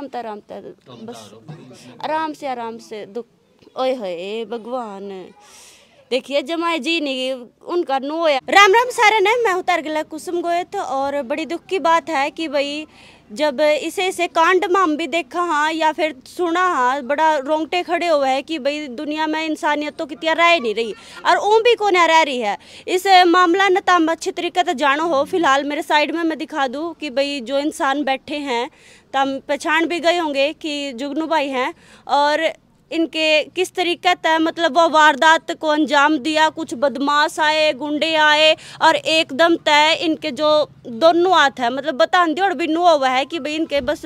रामता रामता बस आराम से आराम से दुख ओए होए भगवान देखिए जमाए जी नहीं उनका नो है राम राम सारे ने मैं उतर तारगिला कुसुम गोयत और बड़ी दुख की बात है कि भाई जब इसे इसे कांड माम भी देखा हाँ या फिर सुना हाँ बड़ा रोंगटे खड़े हुए हैं कि भाई दुनिया में इंसानियत तो कितिया रह नहीं रही और ऊँ भी कोने रह रही है इस मामला न ताम तो अच्छे तरीके से जानो हो फिलहाल मेरे साइड में मैं दिखा दूँ कि भाई जो इंसान बैठे हैं तो हम पहचान भी गए होंगे कि जुगनू भाई हैं और इनके किस तरीके तय मतलब वो वारदात को अंजाम दिया कुछ बदमाश आए गुंडे आए और एकदम तय इनके जो दोनों हाथ है मतलब बता दिया और बिन्नू हुआ है कि भाई इनके बस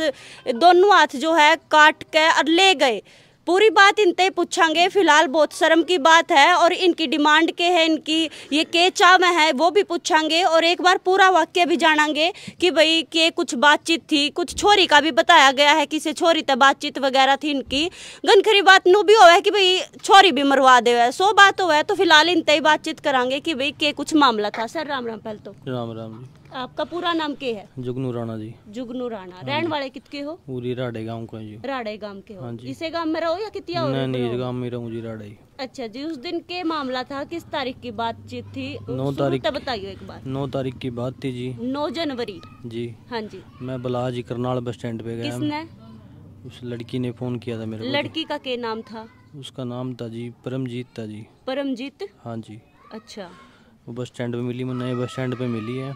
दोनों हाथ जो है काट के और ले गए पूरी बात इनते पूछेंगे फिलहाल बहुत शर्म की बात है और इनकी डिमांड के है इनकी ये के चाव है वो भी पूछेंगे और एक बार पूरा वाक्य भी जानांगे कि भाई के कुछ बातचीत थी कुछ छोरी का भी बताया गया है किसी छोरी तक बातचीत वगैरह थी इनकी गनखरी बात नू भी हो है कि भाई छोरी भी मरवा दे है सो बात हो तो फिलहाल इनते ही बातचीत करांगे कि भाई के कुछ मामला था सर राम राम पहले तो राम राम आपका पूरा नाम के है जुगनू राणा जी जुगनू राणा हाँ रहने वाले कितके हो पूरी राड़े गांव का जी राड़े गांव के हो हाँ इसे गांव में रहो या कितिया नहीं नहीं गांव में रहूं जी राड़े अच्छा जी उस दिन के मामला था किस तारीख की बातचीत थी नौ तारीख बताइए एक बार नौ तारीख की बात थी जी नौ जनवरी जी हाँ जी मैं जी करनाल बस स्टैंड पे गया किसने उस लड़की ने फोन किया था मेरे लड़की का क्या नाम था उसका नाम था जी परमजीत था जी परमजीत हाँ जी अच्छा वो बस स्टैंड पे मिली मैं नए बस स्टैंड पे मिली है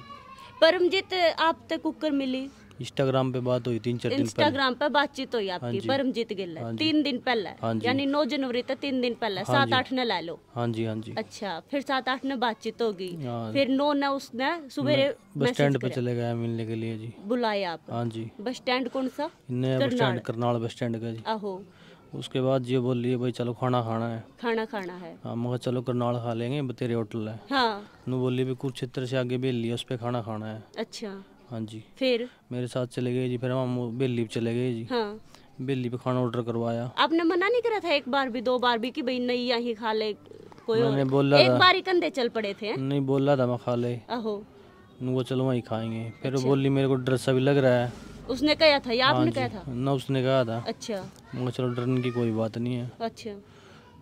परमजीत आप तक कुकर मिली इंस्टाग्राम पे बात हुई तीन चार दिन इंस्टाग्राम पे बातचीत हुई आपकी हाँ परमजीत गिल हाँ तीन दिन पहले हाँ यानी नौ जनवरी तक तीन दिन पहले सात आठ ने ला लो हाँ जी हाँ जी अच्छा फिर सात आठ ने बातचीत होगी फिर नौ ने उसने सुबह बस स्टैंड पे चले गया मिलने के लिए जी बुलाया आप हाँ जी बस स्टैंड कौन सा करनाल बस स्टैंड का जी आहो उसके बाद जी बोल लिए भाई चलो खाना खाना है खाना खाना है हाँ चलो करनाल खा लेंगे बतेरे होटल है हाँ नू बोली भी कुरुक्षेत्र से आगे बेली उस पर खाना खाना है अच्छा हाँ जी फिर मेरे साथ चले गए जी फिर हम बेली चले गए जी हाँ बेली पे खाना ऑर्डर करवाया आपने मना नहीं करा था एक बार भी दो बार भी की भाई नहीं यहीं खा ले कोई मैंने बोला एक बार ही कंधे चल पड़े थे नहीं बोला था मैं खा ले वो चलो वही खाएंगे फिर अच्छा। बोली मेरे को डर सा भी लग रहा है उसने कहा था या आपने हाँ कहा था ना उसने कहा था अच्छा मैं चलो डरने की कोई बात नहीं है अच्छा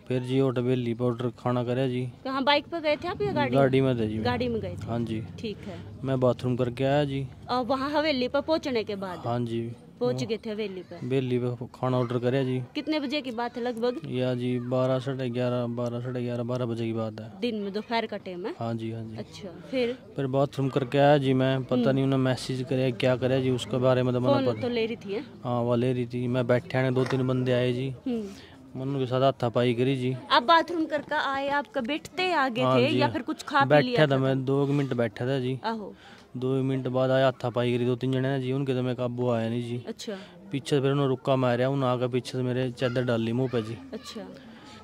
फिर जी और डबेली पाउडर खाना करे जी कहा बाइक पर गए थे आप या गाड़ी गाड़ी में थे जी गाड़ी में गए थे हाँ जी ठीक है मैं बाथरूम करके आया जी वहाँ हवेली पर पहुँचने के बाद हाँ जी पहुंच गए थे हवेली पर हवेली पे खाना ऑर्डर कराया जी कितने बजे की बात है लगभग या जी बारह साढ़े ग्यारह बारह साढ़े ग्यारह बारह बजे की बात है दिन में दोपहर का टाइम है हाँ जी हाँ जी अच्छा फिर फिर बाथरूम करके आया जी मैं पता नहीं हम्म। उन्हें मैसेज करे क्या करे जी उसके बारे में तो तो ले रही थी हाँ वो ले रही थी मैं बैठे दो तीन बंदे आए जी मनु हम्म। के साथ हाथापाई करी जी आप बाथरूम करके आए आपका बैठते आगे हाँ थे या फिर कुछ खा बैठा था मैं दो मिनट बैठा था जी आहो दो मिनट बाद आया हाथा पाई करी दो तीन जने जी उनके तो मैं काबू आया नहीं जी अच्छा पीछे फिर उन्होंने रुका मारा उन्होंने आकर पीछे से मेरे चादर डाल ली मुंह पे जी अच्छा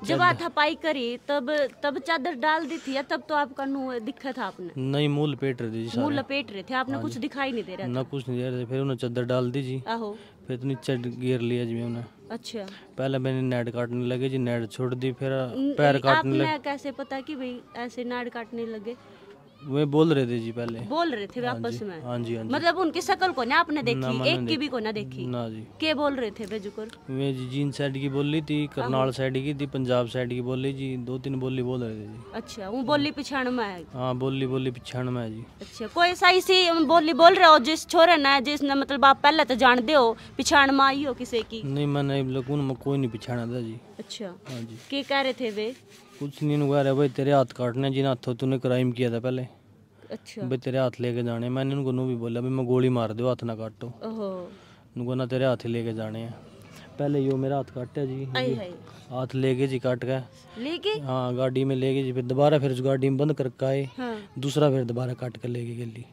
जब हाथा पाई करी तब तब चादर डाल दी थी या तब तो आपका मुंह दिखा था आपने नहीं मुंह लपेट रहे थे जी मुंह लपेट रहे थे आपने हाँ कुछ दिखाई नहीं दे रहा ना कुछ नहीं दे रहे थे फिर उन्होंने चादर डाल दी जी आहो फिर तो नीचे गिर लिया जी उन्होंने अच्छा पहले मैंने नेट काटने लगे जी नेट छोड़ दी फिर पैर काटने लगे आपने कैसे पता कि भाई ऐसे नेट काटने लगे वे बोल रहे थे जी पहले बोल रहे थे हाँ आपस में हाँ जी हाँ जी मतलब उनकी शक्ल को ना आपने देखी एक की भी को ना देखी ना जी के बोल रहे थे बेजुकर वे जी जींद साइड की बोली थी करनाल साइड की थी पंजाब साइड की बोली जी दो तीन बोली बोल रहे थे जी अच्छा वो बोली पिछाण में है हाँ बोली बोली पिछाण में है जी अच्छा कोई ऐसा इसी बोली बोल रहे हो जिस छोरे ने जिसने मतलब आप पहले तो जानते हो पिछाण में आई हो किसी की नहीं मैंने कोई नहीं पिछाणा था जी अच्छा हाँ जी के कह रहे थे वे कुछ नहीं हुआ अरे भाई तेरे हाथ काटने जिन हाथों तूने क्राइम किया था पहले अच्छा भाई तेरे हाथ लेके जाने मैंने उनको भी बोला भाई मैं गोली मार दो हाथ ना काटो उनको ना तेरे हाथ लेके जाने हैं पहले यो मेरा हाथ काटा जी हाथ लेके जी काट गए लेके हाँ गाड़ी में लेके जी फिर दोबारा फिर गाड़ी में बंद करके आए हाँ। दूसरा फिर दोबारा काट कर लेके गिल्ली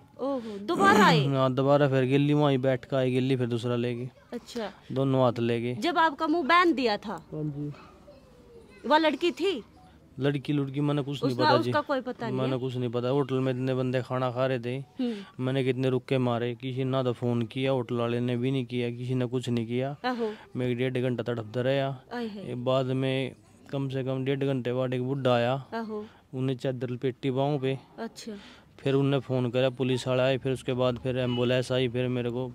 दोबारा आए हाँ दोबारा फिर गिल्ली वहीं बैठ कर आए गिल्ली फिर दूसरा लेके अच्छा दोनों हाथ लेके जब आपका मुंह बैन दिया था हाँ वह लड़की थी लड़की लुड़की मैंने कुछ नहीं पता जी कोई पता नहीं मैंने कुछ नहीं पता होटल में इतने बंदे खाना खा रहे थे हम्म। मैंने कितने रुके मारे किसी ना तो फोन किया होटल वाले ने भी नहीं किया किसी ने कुछ नहीं किया मैं डेढ़ घंटा तड़पता रहा बाद में कम से कम डेढ़ घंटे बाद एक बुढ़ा आया उन्हें चादर पेटी पाँव पे अच्छा फिर उनने फ़ोन करा पुलिस वाला आए फिर उसके बाद फिर एम्बुलेंस आई फिर मेरे को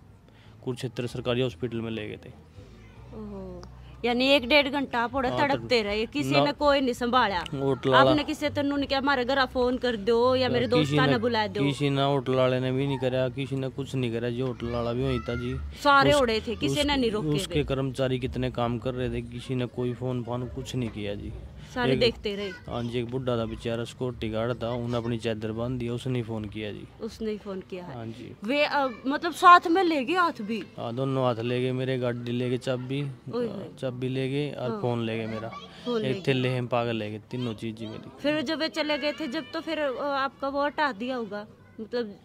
कुरुक्षेत्र सरकारी हॉस्पिटल में ले गए थे यानी एक डेढ़ घंटा आप हाँ, तो तड़पते रहे किसी ने कोई नहीं संभाला आपने किसी तेन क्या हमारे घर फोन कर दो या मेरे दोस्तों ने बुला दो किसी ने होटल वाले ने भी नहीं करा किसी ने कुछ नहीं करा जी होटल वाला भी वही था जी सारे उड़े थे किसी ने नहीं रोके उसके कर्मचारी कितने काम कर रहे थे किसी ने कोई फोन फोन कुछ नहीं किया जी सारे देखते रहे हाँ जी एक था बेचारा सिक्योरिटी गार्ड था अपनी चादर बांध उसने फोन किया जी उसने ही फोन किया हाँ जी वे मतलब साथ में ले गए हाथ भी हाँ, दोनों हाथ ले गए मेरे गाड़ी ले गए चाबी चाबी ले गए और फोन ले गए मेरा एक थैले पागल ले गए तीनों चीज जी मेरी फिर जब वे चले गए थे जब तो फिर आपका वो हटा दिया होगा मतलब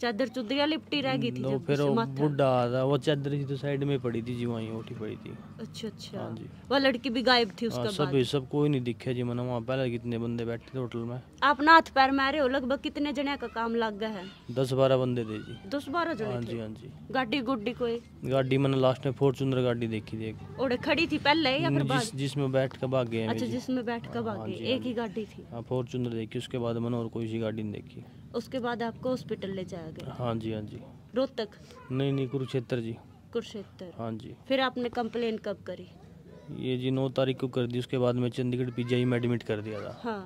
चादर चुदरी लिपटी रह गई थी तो फिर वो बुढ़ा था वो चादर जी तो साइड में पड़ी थी जी वहीं उठी पड़ी थी अच्छा अच्छा हाँ जी वो लड़की भी गायब थी उसका हाँ, सब सब कोई नहीं दिखे जी मैंने वहाँ पहले कितने बंदे बैठे थे होटल में आप ना हाथ पैर मारे हो लगभग कितने जने का काम लग गया है दस बारह बंदे थे जी दस बारह जने हाँ जी हाँ जी गाड़ी गुड्डी कोई गाड़ी मैंने लास्ट में फॉर्चुनर गाड़ी देखी थी ओडे खड़ी थी पहले या फिर जिसमें बैठ कर भाग गए अच्छा जिसमें बैठ कर भाग गए एक ही गाड़ी थी फॉर्चुनर हाँ, देखी उसके बाद मैंने और कोई सी गाड़ी नहीं देखी उसके बाद आपको हॉस्पिटल ले जाया गया हाँ जी हाँ जी रोहतक नहीं नहीं कुरुक्षेत्र जी कुरुक्षेत्र हाँ जी फिर आपने कंप्लेन कब करी ये जी नौ तारीख को कर दी उसके बाद में चंडीगढ़ पी में एडमिट कर दिया था हाँ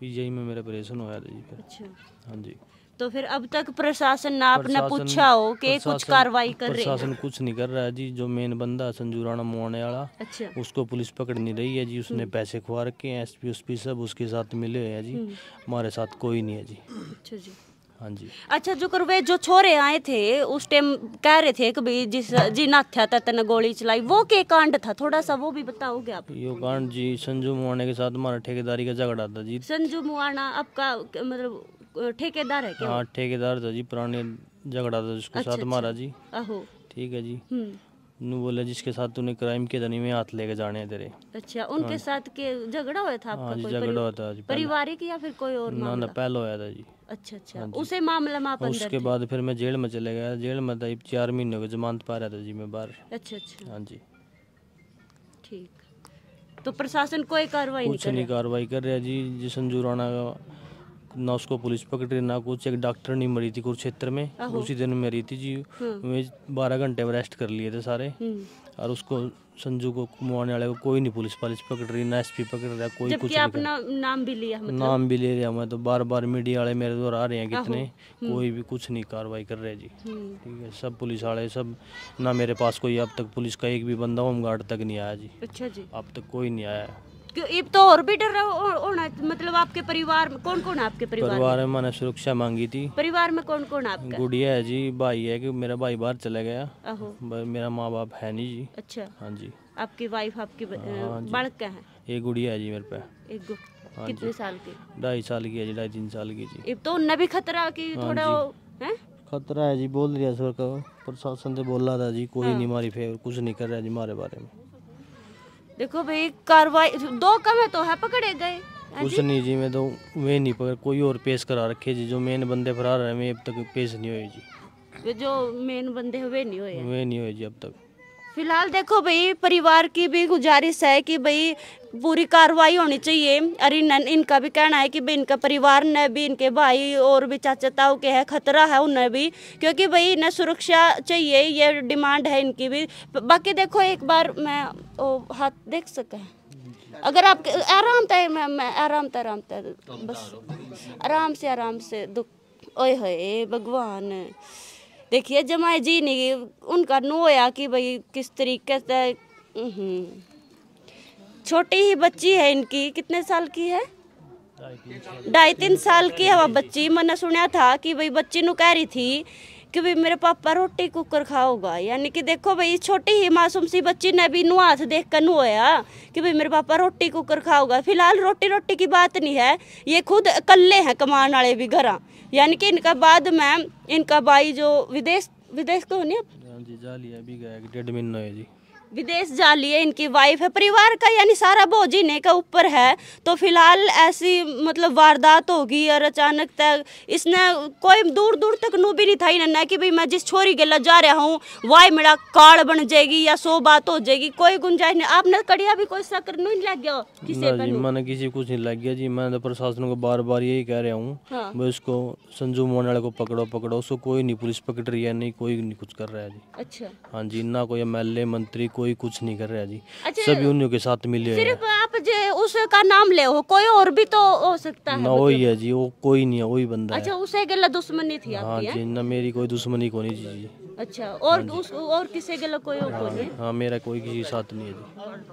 पी में मेरा ऑपरेशन हुआ था जी फिर अच्छा हाँ जी तो फिर अब तक प्रशासन ना आपने पूछा हो कि कुछ कार्रवाई कर रहे प्रशासन कुछ नहीं कर रहा है जी जो मेन बंदा संजू राणा मोहने वाला अच्छा। उसको पुलिस पकड़ नहीं रही है जी उसने हम्म। पैसे खुआ रखे हैं एसपी पी सब उसके साथ मिले हुए हैं जी हम्म। हमारे साथ कोई नहीं है जी अच्छा जी हाँ जी अच्छा जो करवे जो छोरे आए थे उस टाइम कह रहे थे कि जिस जी नाथ्या था तेने गोली चलाई वो के कांड था थोड़ा सा वो भी बताओगे आप यो कांड जी संजू मुआने के साथ हमारा ठेकेदारी का झगड़ा था जी संजू मुआना आपका मतलब ठेकेदार है क्या हाँ, ठेकेदार था तो जी पुराने झगड़ा था जिसके अच्छा, साथ अच्छा। मारा जी ठीक है जी हम्म। नू बोला जिसके साथ तूने क्राइम के धनी में हाथ लेके जाने हैं तेरे अच्छा उनके हाँ। साथ के झगड़ा हुआ था आपका हाँ झगड़ा हुआ था पारिवारिक या फिर कोई और ना ना पहले हुआ था जी अच्छा अच्छा हाँ उसे मामला में आप अंदर उसके बाद फिर मैं जेल में चले गया जेल में था तो चार महीने को जमानत पा रहा था जी मैं बाहर अच्छा अच्छा हाँ जी ठीक तो प्रशासन कोई कार्रवाई कुछ नहीं कार्रवाई कर रहा जी जिसन जुराना का ना उसको पुलिस पकड़ रही ना कुछ एक डॉक्टर नहीं मरी थी कुरुक्षेत्र में उसी दिन मरी थी जी हमें हम्म। बारह घंटे में रेस्ट कर लिए थे सारे हम्म। और उसको संजू को कुमाने वाले को कोई नहीं पुलिस पुलिस पकड़ रही ना एसपी पकड़ रहा कोई कुछ नहीं नाम भी लिया मतलब? नाम भी ले रहा मैं तो बार बार मीडिया वाले मेरे द्वारा आ रहे हैं कितने हम्म। कोई भी कुछ नहीं कार्रवाई कर रहे जी ठीक है सब पुलिस वाले सब ना मेरे पास कोई अब तक पुलिस का एक भी बंदा होम गार्ड तक नहीं आया जी अच्छा जी अब तक कोई नहीं आया अब तो और भी डर रहा हो, होना मतलब आपके परिवार में कौन कौन आपके परिवार परिवार में मैंने सुरक्षा मांगी थी परिवार में कौन कौन आपका गुड़िया है जी भाई है कि मेरा भाई बाहर चला गया मेरा माँ बाप है नहीं जी अच्छा हाँ जी आपकी वाइफ आपकी हाँ बालक का है एक गुड़िया है जी मेरे पे एक हाँ कितने साल की ढाई साल की है जी ढाई तीन साल की जी तो उन्हें भी खतरा की हाँ थोड़ा है खतरा है जी बोल रही है सर का प्रशासन से बोल रहा था जी कोई नहीं मारी फेवर कुछ नहीं कर रहा जी मारे बारे में देखो भाई कार्रवाई दो कम है तो है पकड़े गए हाँ कुछ नहीं जी मैं तो वे नहीं पकड़ कोई और पेश करा रखे जी जो मेन बंदे फरार है मैं अब तक पेश नहीं हुए जी जो मेन बंदे हुए नहीं हुए वे नहीं हुए जी अब तक फिलहाल देखो भाई परिवार की भी गुजारिश है कि भाई पूरी कार्रवाई होनी चाहिए अरे इनका भी कहना है कि भाई इनका परिवार ने भी इनके भाई और भी चाचा के है खतरा है उन्हें भी क्योंकि भाई इन्हें सुरक्षा चाहिए ये डिमांड है इनकी भी बाकी देखो एक बार मैं ओ, हाथ देख सकें अगर आप आराम तय मैं, मैं आराम तय आराम तय बस आराम से आराम से दुख ओए होए भगवान देखिए जमाए जी नहीं उनका होया कि भाई किस तरीके से छोटी ही बच्ची है इनकी कितने साल की है ढाई तीन साल की है वह बच्ची मैंने सुना था कि भाई बच्ची नह कह रही थी कि भाई मेरे पापा रोटी कुकर खाओगा यानी कि देखो भाई छोटी ही मासूम सी बच्ची ने भी नु हाथ देख कर नुआ कि भाई मेरे पापा रोटी कुकर खाओगा फिलहाल रोटी रोटी की बात नहीं है ये खुद कल्ले हैं कमान वाले भी घर यानी कि इनका बाद मैम इनका भाई जो विदेश विदेश को तो नहीं हाँ जी गया डेढ़ महीना है जी विदेश जा लिए इनकी वाइफ है परिवार का यानी सारा बोझ इन्हें का ऊपर है तो फिलहाल ऐसी मतलब वारदात होगी और अचानक तक इसने कोई दूर दूर तक नू भी नहीं था इन्हें कि भाई मैं जिस छोरी गला जा रहा हूँ वाई मेरा कार्ड बन जाएगी या सो बात हो जाएगी कोई गुंजाइश नहीं आपने कड़िया भी कोई शक नहीं लग गया किसी मैंने किसी कुछ नहीं लग गया जी मैं तो प्रशासन को बार बार यही कह रहा हूँ हाँ। इसको संजू मोहन को पकड़ो पकड़ो उसको कोई नहीं पुलिस पकड़ रही है नहीं कोई नहीं कुछ कर रहा है जी अच्छा हाँ जी ना कोई एम मंत्री कोई कोई कुछ नहीं कर रहा जी अच्छा, सभी उन्हीं के साथ मिले सिर्फ आप जो उसका नाम ले हो कोई और भी तो हो सकता है ना वही मतलब। है जी वो कोई नहीं है वही बंदा अच्छा उसे गला दुश्मनी थी हाँ जी ना मेरी कोई दुश्मनी को नहीं जी अच्छा और हाँ उस और किसी गला कोई हाँ, हाँ मेरा कोई किसी साथ नहीं है जी